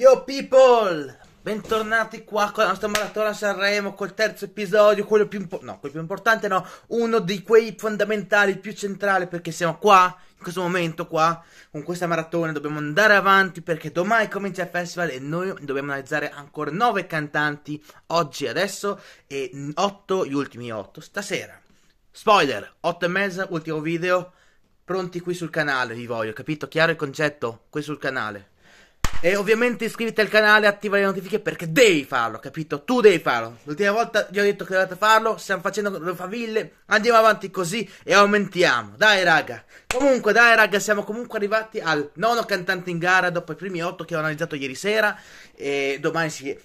Yo people! Bentornati qua con la nostra maratona Sanremo, col terzo episodio, quello più importante, no, quello più importante no, uno di quei fondamentali, più centrale, perché siamo qua, in questo momento qua, con questa maratona, dobbiamo andare avanti perché domani comincia il festival e noi dobbiamo analizzare ancora 9 cantanti, oggi, adesso, e 8, gli ultimi 8, stasera. Spoiler, 8 e mezza, ultimo video, pronti qui sul canale, vi voglio, capito? Chiaro il concetto? Qui sul canale. E ovviamente iscriviti al canale, attiva le notifiche perché devi farlo, capito? Tu devi farlo. L'ultima volta vi ho detto che dovete farlo, stiamo facendo le faville, andiamo avanti così e aumentiamo. Dai raga. Comunque, dai raga, siamo comunque arrivati al nono cantante in gara dopo i primi otto che ho analizzato ieri sera e domani si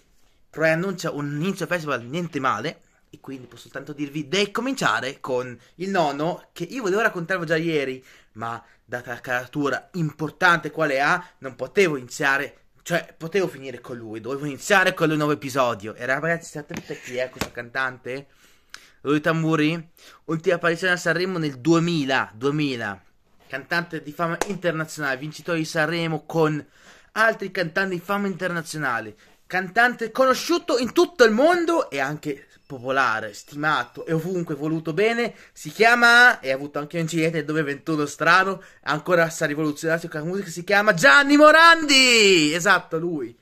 preannuncia un inizio festival niente male. E quindi posso soltanto dirvi di cominciare con il nono, che io volevo raccontarvi già ieri, ma data la caratura importante quale ha, non potevo iniziare cioè, potevo finire con lui, dovevo iniziare con il nuovo episodio. E ragazzi, sapete chi è questo cantante? Lui Tamburi? Ultima apparizione a Sanremo nel 2000, 2000. Cantante di fama internazionale, vincitore di Sanremo con altri cantanti di fama internazionale cantante conosciuto in tutto il mondo e anche popolare, stimato e ovunque voluto bene, si chiama, e ha avuto anche un incidente dove 21 strano, ancora sta rivoluzionato con la musica, si chiama Gianni Morandi! Esatto, lui.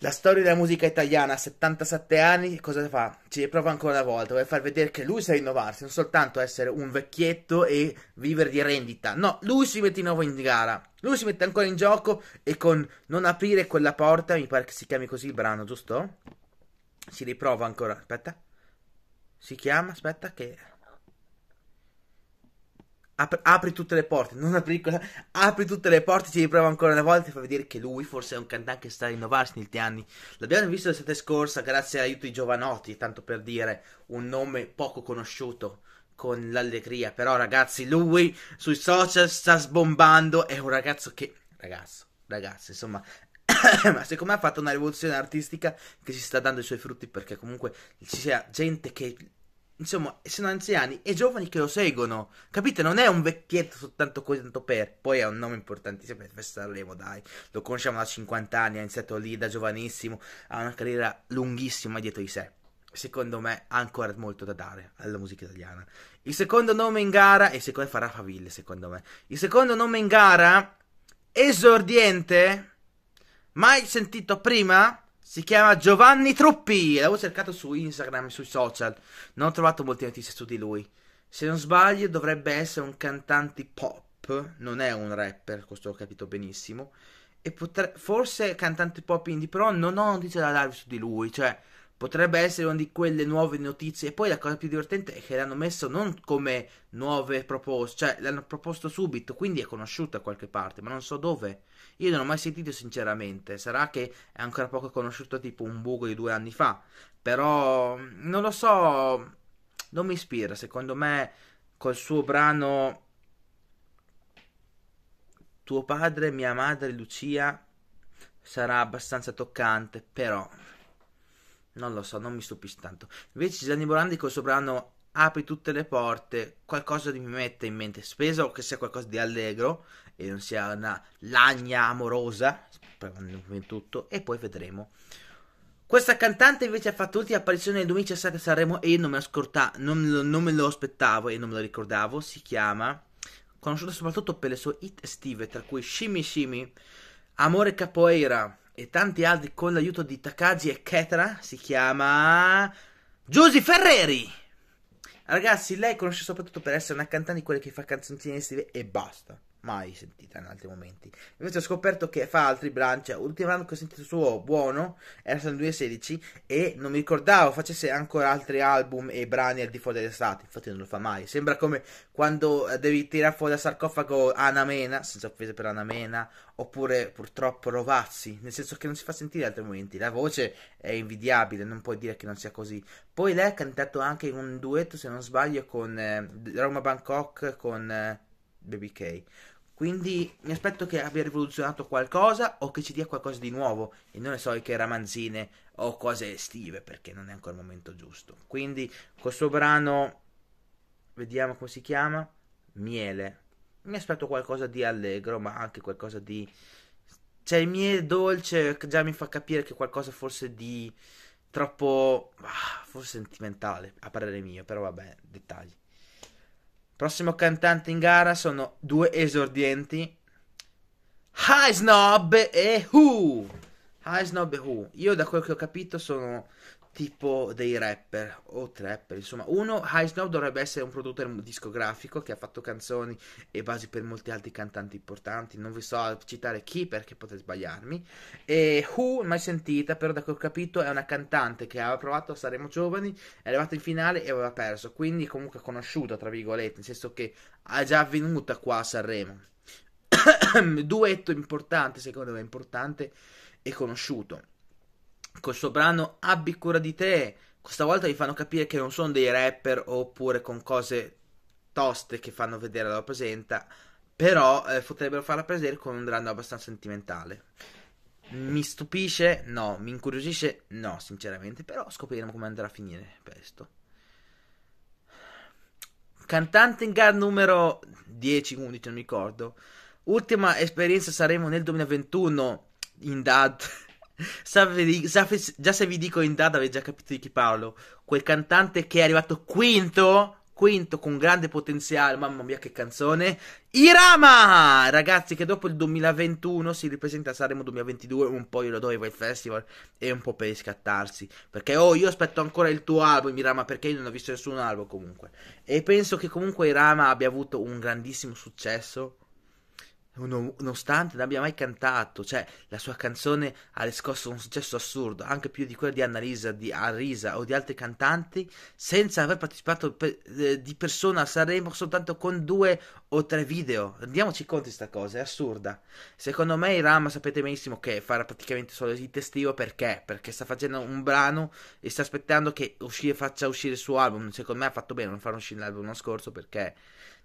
La storia della musica italiana a 77 anni cosa fa? Ci riprova ancora una volta, vuole far vedere che lui sa rinnovarsi, non soltanto essere un vecchietto e vivere di rendita. No, lui si mette di nuovo in gara, lui si mette ancora in gioco e con non aprire quella porta, mi pare che si chiami così il brano, giusto? Si riprova ancora, aspetta. Si chiama, aspetta che Apri, apri tutte le porte, non apri quella, apri tutte le porte, ci riprova ancora una volta e fa vedere che lui forse è un cantante che sta a rinnovarsi negli ultimi anni. L'abbiamo visto l'estate scorsa grazie all'aiuto di Giovanotti, tanto per dire un nome poco conosciuto con l'allegria, però ragazzi lui sui social sta sbombando, è un ragazzo che... ragazzo, ragazzo, insomma ma secondo me ha fatto una rivoluzione artistica che si sta dando i suoi frutti perché comunque ci sia gente che insomma, sono anziani e giovani che lo seguono. Capite? Non è un vecchietto soltanto così tanto per. Poi è un nome importantissimo per Sanremo, dai. Lo conosciamo da 50 anni, ha iniziato lì da giovanissimo, ha una carriera lunghissima dietro di sé. Secondo me ha ancora molto da dare alla musica italiana. Il secondo nome in gara, e secondo me farà Faville, secondo me. Il secondo nome in gara, esordiente, mai sentito prima, si chiama Giovanni Truppi. L'avevo cercato su Instagram e sui social. Non ho trovato molte notizie su di lui. Se non sbaglio, dovrebbe essere un cantante pop. Non è un rapper, questo ho capito benissimo. E potre... forse cantante pop indie, però non ho notizie da darvi su di lui. Cioè, potrebbe essere una di quelle nuove notizie. E poi la cosa più divertente è che l'hanno messo non come nuove proposte, cioè l'hanno proposto subito, quindi è conosciuta da qualche parte, ma non so dove. Io non ho mai sentito sinceramente, sarà che è ancora poco conosciuto tipo un buco di due anni fa, però mm, non lo so, non mi ispira, secondo me col suo brano Tuo padre, mia madre, Lucia sarà abbastanza toccante, però non lo so, non mi stupisce tanto. Invece Gianni Morandi col soprano apri tutte le porte, qualcosa mi mette in mente, speso che sia qualcosa di allegro e non sia una lagna amorosa, tutto, e poi vedremo. Questa cantante invece ha fatto l'ultima apparizione nel 2017 a Sanremo e io non me, scorta- non, non me lo aspettavo e non me lo ricordavo, si chiama, conosciuta soprattutto per le sue hit estive, tra cui Shimmy Shimmy, Amore Capoeira, e tanti altri con l'aiuto di Takagi e Ketra, si chiama Giusy Ferreri. Ragazzi, lei conosce soprattutto per essere una cantante di quelle che fa canzoncine estive e basta mai sentita in altri momenti. Invece ho scoperto che fa altri branch. L'ultimo brano che ho sentito suo buono era stato nel 2016 e non mi ricordavo facesse ancora altri album e brani al di fuori dell'estate. Infatti non lo fa mai. Sembra come quando eh, devi tirare fuori dal sarcofago Anamena, senza offese per Anamena, oppure purtroppo Rovazzi, nel senso che non si fa sentire in altri momenti. La voce è invidiabile, non puoi dire che non sia così. Poi lei ha cantato anche in un duetto, se non sbaglio, con eh, Roma Bangkok, con... Eh, Baby K. Quindi mi aspetto che abbia rivoluzionato qualcosa o che ci dia qualcosa di nuovo e non le solite ramanzine o cose estive perché non è ancora il momento giusto. Quindi questo brano, vediamo come si chiama, Miele. Mi aspetto qualcosa di allegro ma anche qualcosa di... Cioè il miele dolce che già mi fa capire che qualcosa forse di troppo... forse sentimentale a parere mio, però vabbè, dettagli. Prossimo cantante in gara sono due esordienti. High Snob e Who. High Snob e Who. Io da quel che ho capito sono tipo dei rapper o trapper, insomma, uno High Snow dovrebbe essere un produttore discografico che ha fatto canzoni e basi per molti altri cantanti importanti, non vi so citare chi perché potrei sbagliarmi. E Who mai sentita, però da che ho capito è una cantante che aveva provato a Saremo Giovani, è arrivata in finale e aveva perso, quindi comunque conosciuta tra virgolette, nel senso che è già venuta qua a Sanremo. Duetto importante, secondo me importante e conosciuto col suo brano Abbi cura di te. Questa volta vi fanno capire che non sono dei rapper oppure con cose toste che fanno vedere la presenta, però eh, potrebbero farla presente con un brano abbastanza sentimentale. Mi stupisce? No. Mi incuriosisce? No, sinceramente. Però scopriremo come andrà a finire questo. Cantante in gara numero 10, 11, non mi ricordo. Ultima esperienza saremo nel 2021 in DAD già se vi dico in data avete già capito di chi parlo. Quel cantante che è arrivato quinto quinto con grande potenziale, mamma mia che canzone, Irama! Ragazzi che dopo il 2021 si ripresenta a Saremo 2022, un po' io glielo doveva il festival e un po' per riscattarsi, perché oh io aspetto ancora il tuo album Irama perché io non ho visto nessun album comunque e penso che comunque Irama abbia avuto un grandissimo successo nonostante non abbia mai cantato, cioè la sua canzone ha riscosso un successo assurdo, anche più di quella di Annalisa, di Arisa o di altri cantanti, senza aver partecipato per, eh, di persona a Sanremo soltanto con due o tre video. Rendiamoci conto di questa cosa, è assurda. Secondo me Rama sapete benissimo che farà praticamente solo il testivo perché? Perché sta facendo un brano e sta aspettando che uscire, faccia uscire il suo album. Secondo me ha fatto bene non far uscire l'album l'anno scorso perché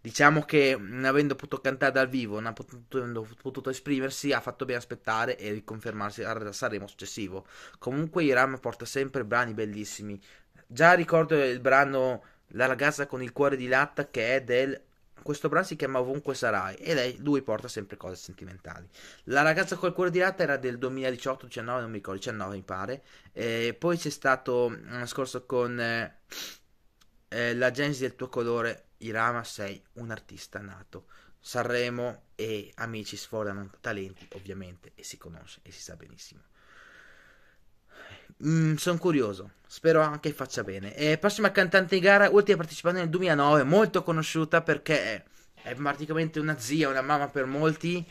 Diciamo che non avendo potuto cantare dal vivo, non ha potuto esprimersi, ha fatto bene aspettare e riconfermarsi al Sanremo successivo. Comunque Iram porta sempre brani bellissimi. Già ricordo il brano La ragazza con il cuore di latta che è del questo brano si chiama Ovunque Sarai e lei, lui porta sempre cose sentimentali. La ragazza col cuore di latta era del 2018-19, non mi ricordo, 19 mi pare. E poi c'è stato l'anno scorso con eh, eh La Genesi del tuo colore, Irama sei un artista nato. Sanremo e amici sforano talenti, ovviamente, e si conosce e si sa benissimo. Mm, Sono curioso, spero anche faccia bene. E prossima cantante in gara, ultima partecipante nel 2009, molto conosciuta perché è praticamente una zia, una mamma per molti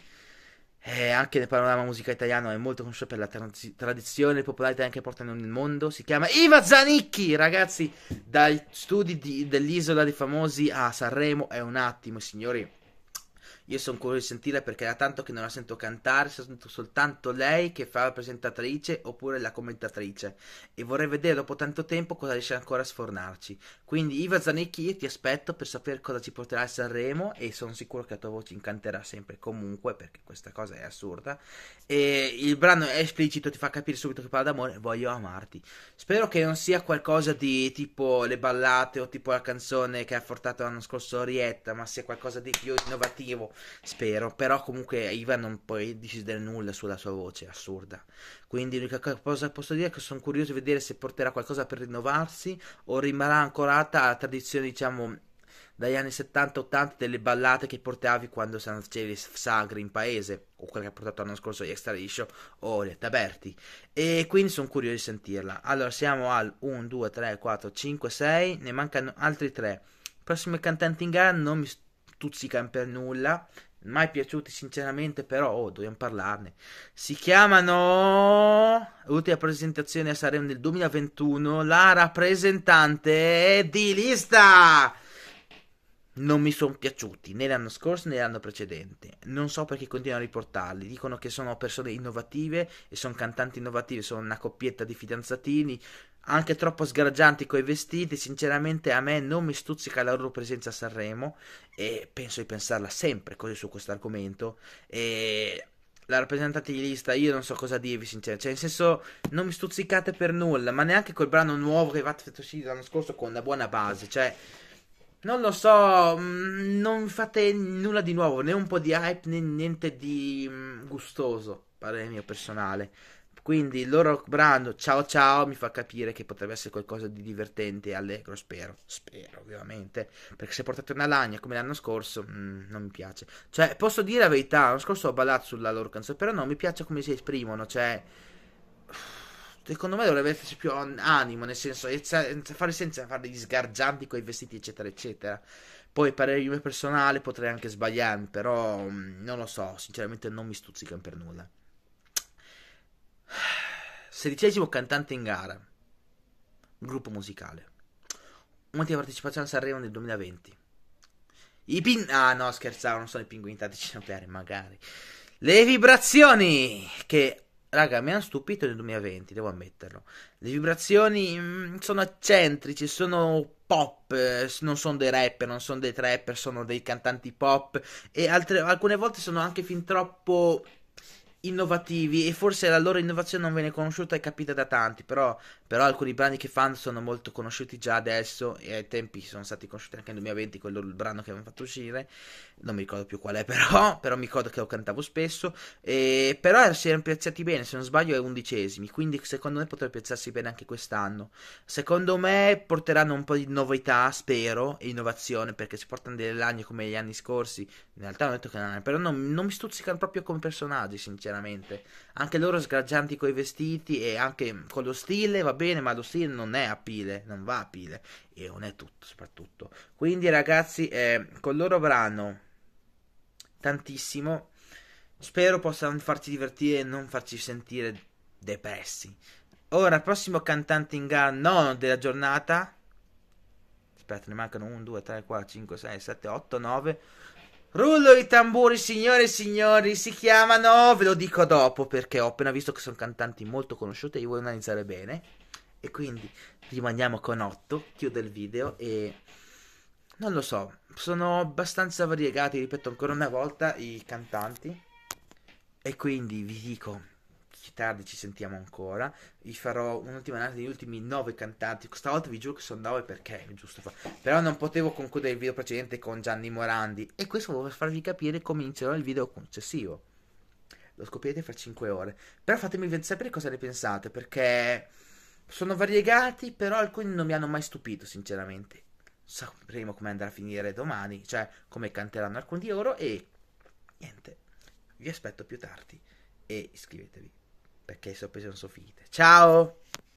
eh, anche nel panorama musica italiano è molto conosciuto per la transi- tradizione e popolarità anche portano nel mondo. Si chiama Iva Zanicchi, ragazzi, dai studi di, dell'isola dei famosi a Sanremo. È un attimo, signori. Io sono curioso di sentirla perché da tanto che non la sento cantare, sento soltanto lei che fa la presentatrice oppure la commentatrice. E vorrei vedere dopo tanto tempo cosa riesce ancora a sfornarci. Quindi Iva Zanicchi io ti aspetto per sapere cosa ci porterà a Sanremo e sono sicuro che la tua voce incanterà sempre comunque perché questa cosa è assurda. E il brano è esplicito, ti fa capire subito che parla d'amore, voglio amarti. Spero che non sia qualcosa di tipo le ballate o tipo la canzone che ha portato l'anno scorso Orietta, ma sia qualcosa di più innovativo spero, però comunque Ivan non può decidere nulla sulla sua voce, assurda. Quindi l'unica cosa che posso dire è che sono curioso di vedere se porterà qualcosa per rinnovarsi o rimarrà ancorata alla tradizione, diciamo, dagli anni 70-80 delle ballate che portavi quando facevi sagri in paese, o quella che ha portato l'anno scorso gli Extra Liscio o Letta Berti. E quindi sono curioso di sentirla. Allora siamo al 1, 2, 3, 4, 5, 6, ne mancano altri 3. Prossimo cantante in gara non mi sto tuzzican per nulla. Mai piaciuti sinceramente, però oh, dobbiamo parlarne. Si chiamano. Ultima presentazione a Sanremo nel 2021. La rappresentante di lista non mi sono piaciuti né l'anno scorso né l'anno precedente. Non so perché continuano a riportarli. Dicono che sono persone innovative e sono cantanti innovative, sono una coppietta di fidanzatini. Anche troppo sgaraggianti coi vestiti. Sinceramente, a me non mi stuzzica la loro presenza a Sanremo. E penso di pensarla sempre così su questo argomento. E la rappresentante di lista, io non so cosa dirvi sinceramente, cioè nel senso non mi stuzzicate per nulla, ma neanche col brano nuovo che avevate fatto uscire l'anno scorso con una buona base, cioè non lo so, mm, non fate nulla di nuovo, né un po' di hype né niente di mm, gustoso, parere mio personale. Quindi il loro brano Ciao Ciao mi fa capire che potrebbe essere qualcosa di divertente e allegro, spero. Spero, ovviamente. Perché se portate una lagna come l'anno scorso, mh, mm, non mi piace. Cioè, posso dire la verità, l'anno scorso ho ballato sulla loro canzone, però non mi piace come si esprimono, cioè secondo me dovrebbe esserci più animo, nel senso, senza fare senza fare degli sgargianti con i vestiti, eccetera, eccetera. Poi, parere mio personale, potrei anche sbagliarmi, però mm, non lo so, sinceramente non mi stuzzicano per nulla. Sedicesimo cantante in gara, gruppo musicale. Ultima partecipazione a Sanremo nel 2020. I pin... Ah no, scherzavo, non sono i pinguini tattici nucleari, magari. Le vibrazioni che Raga, mi hanno stupito nel 2020, devo ammetterlo. Le vibrazioni mh, mm, sono eccentrici, sono pop, eh, non sono dei rapper, non sono dei trapper, sono dei cantanti pop e altre, alcune volte sono anche fin troppo innovativi e forse la loro innovazione non viene conosciuta e capita da tanti, però, però alcuni brani che fanno sono molto conosciuti già adesso e ai tempi sono stati conosciuti anche nel 2020, quello il brano che avevano fatto uscire, non mi ricordo più qual è però, però mi ricordo che lo cantavo spesso, e, però er, si erano piazzati bene, se non sbaglio è undicesimi, quindi secondo me potrebbe piazzarsi bene anche quest'anno. Secondo me porteranno un po' di novità, spero, e innovazione, perché si portano delle lagne come gli anni scorsi, in realtà ho detto che non è, però non, non mi stuzzicano proprio come personaggi, sinceramente sinceramente. Anche loro sgraggianti coi vestiti e anche con lo stile va bene, ma lo stile non è a pile, non va a pile. E non è tutto, soprattutto. Quindi ragazzi, eh, con loro brano tantissimo. Spero possano farci divertire e non farci sentire depressi. Ora, prossimo cantante in gara nono della giornata. Aspetta, ne mancano 1, 2, 3, 4, 5, 6, 7, 8, 9. Rullo i tamburi, signore e signori, si chiamano, ve lo dico dopo perché ho appena visto che sono cantanti molto conosciuti e li voglio analizzare bene. E quindi rimaniamo con 8, chiudo il video e non lo so, sono abbastanza variegati, ripeto ancora una volta, i cantanti. E quindi vi dico, più tardi ci sentiamo ancora. Vi farò un'ultima analisi degli ultimi 9 cantanti. Questa volta vi giuro che sono 9 perché è giusto. Fa... Però non potevo concludere il video precedente con Gianni Morandi. E questo volevo farvi capire come inizierò il video successivo. Lo scoprirete fra 5 ore. Però fatemi sapere cosa ne pensate perché sono variegati, però alcuni non mi hanno mai stupito, sinceramente. Sapremo come andrà a finire domani, cioè come canteranno alcuni di loro e niente. Vi aspetto più tardi e iscrivetevi perché le sorprese non sono finite. Ciao!